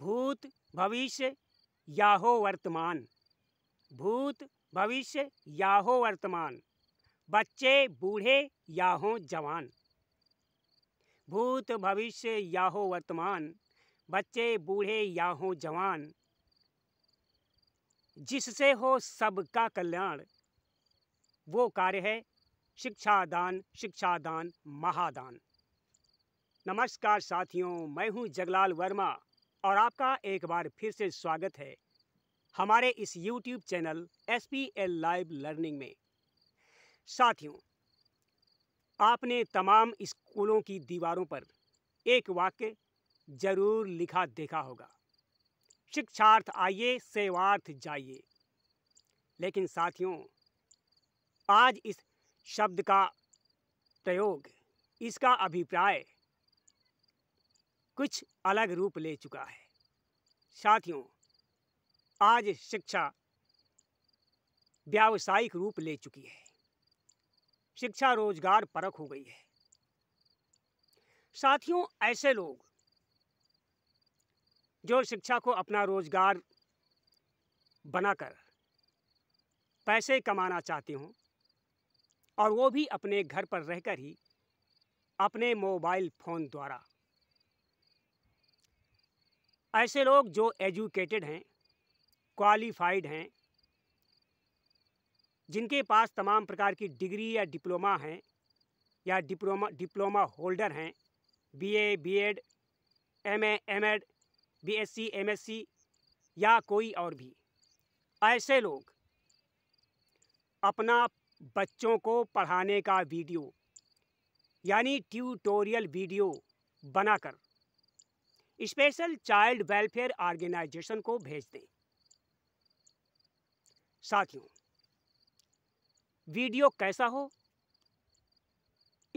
भूत भविष्य या हो वर्तमान भूत भविष्य या हो वर्तमान बच्चे बूढ़े या हो जवान भूत भविष्य या हो वर्तमान बच्चे बूढ़े या हो जवान जिससे हो सबका कल्याण वो कार्य है शिक्षादान शिक्षादान महादान नमस्कार साथियों मैं हूं जगलाल वर्मा और आपका एक बार फिर से स्वागत है हमारे इस YouTube channel S P L live learning में साथियों आपने तमाम स्कूलों की दीवारों पर एक वाक्य जरूर लिखा देखा होगा शिक्षार्थ आइए सेवार्थ जाइए लेकिन साथियों आज इस शब्द का प्रयोग इसका अभिप्राय कुछ अलग रूप ले चुका है साथियों आज शिक्षा व्यावसायिक रूप ले चुकी है शिक्षा रोजगार परक हो गई है साथियों ऐसे लोग जो शिक्षा को अपना रोजगार बनाकर पैसे कमाना चाहते हों और वो भी अपने घर पर रहकर ही अपने मोबाइल फ़ोन द्वारा ऐसे लोग जो एजुकेटेड हैं क्वालिफाइड हैं जिनके पास तमाम प्रकार की डिग्री या डिप्लोमा हैं या डिप्लोमा डिप्लोमा होल्डर हैं BA, BEd, MA, MEd, BSc, MSc या कोई और भी ऐसे लोग अपना बच्चों को पढ़ाने का वीडियो यानी ट्यूटोरियल वीडियो बनाकर स्पेशल चाइल्ड वेलफेयर ऑर्गेनाइजेशन को भेज दें साथियों वीडियो कैसा हो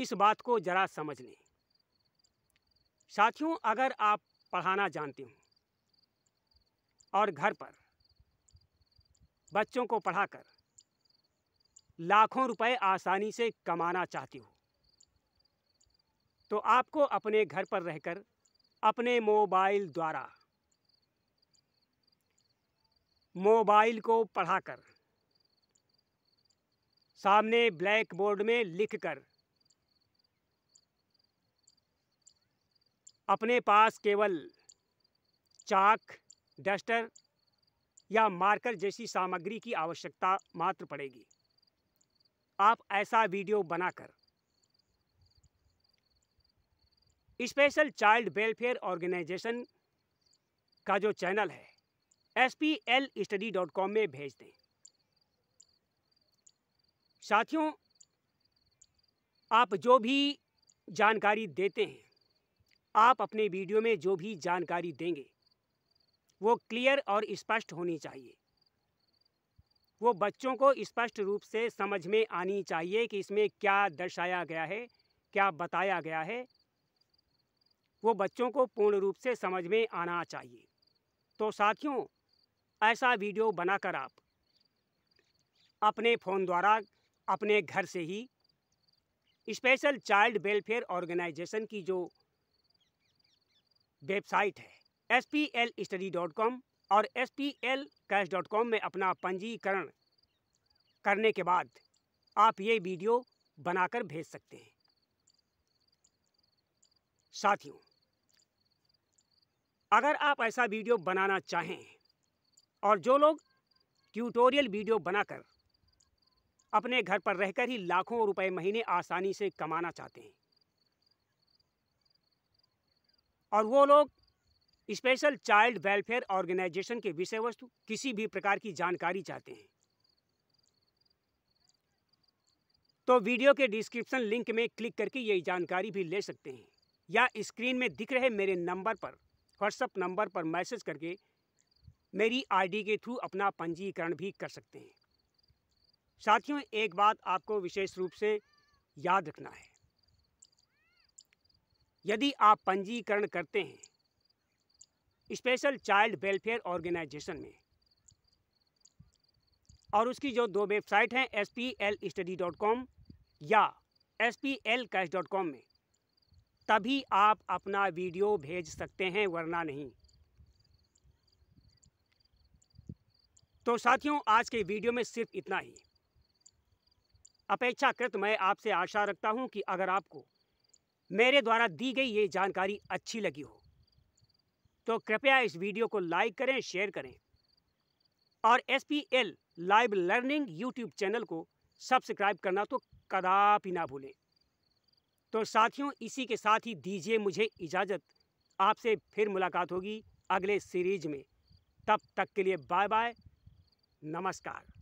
इस बात को ज़रा समझ लें साथियों अगर आप पढ़ाना जानते हो और घर पर बच्चों को पढ़ाकर लाखों रुपए आसानी से कमाना चाहते हो तो आपको अपने घर पर रहकर अपने मोबाइल द्वारा मोबाइल को पढ़ाकर सामने ब्लैक बोर्ड में लिखकर अपने पास केवल चाक डस्टर या मार्कर जैसी सामग्री की आवश्यकता मात्र पड़ेगी आप ऐसा वीडियो बनाकर स्पेशल चाइल्ड वेलफेयर ऑर्गेनाइजेशन का जो चैनल है S P L study dot com में भेज दें साथियों आप जो भी जानकारी देते हैं आप अपने वीडियो में जो भी जानकारी देंगे वो क्लियर और स्पष्ट होनी चाहिए वो बच्चों को स्पष्ट रूप से समझ में आनी चाहिए कि इसमें क्या दर्शाया गया है क्या बताया गया है वो बच्चों को पूर्ण रूप से समझ में आना चाहिए तो साथियों ऐसा वीडियो बनाकर आप अपने फ़ोन द्वारा अपने घर से ही स्पेशल चाइल्ड वेलफेयर ऑर्गेनाइजेशन की जो वेबसाइट है S P L study dot com और S P L cash dot com में अपना पंजीकरण करने के बाद आप ये वीडियो बनाकर भेज सकते हैं साथियों अगर आप ऐसा वीडियो बनाना चाहें और जो लोग ट्यूटोरियल वीडियो बनाकर अपने घर पर रहकर ही लाखों रुपए महीने आसानी से कमाना चाहते हैं और वो लोग स्पेशल चाइल्ड वेलफेयर ऑर्गेनाइजेशन के विषय वस्तु किसी भी प्रकार की जानकारी चाहते हैं तो वीडियो के डिस्क्रिप्शन लिंक में क्लिक करके ये जानकारी भी ले सकते हैं या स्क्रीन में दिख रहे मेरे नंबर पर व्हाट्सअप नंबर पर मैसेज करके मेरी आईडी के थ्रू अपना पंजीकरण भी कर सकते हैं साथियों एक बात आपको विशेष रूप से याद रखना है यदि आप पंजीकरण करते हैं स्पेशल चाइल्ड वेलफेयर ऑर्गेनाइजेशन में और उसकी जो दो वेबसाइट हैं S P L study dot com या S P L cash dot com में तभी आप अपना वीडियो भेज सकते हैं वरना नहीं तो साथियों आज के वीडियो में सिर्फ इतना ही अपेक्षाकृत मैं आपसे आशा रखता हूं कि अगर आपको मेरे द्वारा दी गई ये जानकारी अच्छी लगी हो तो कृपया इस वीडियो को लाइक करें शेयर करें और S P L live learning YouTube channel को सब्सक्राइब करना तो कदापि ना भूलें तो साथियों इसी के साथ ही दीजिए मुझे इजाज़त आपसे फिर मुलाकात होगी अगले सीरीज में तब तक के लिए बाय बाय नमस्कार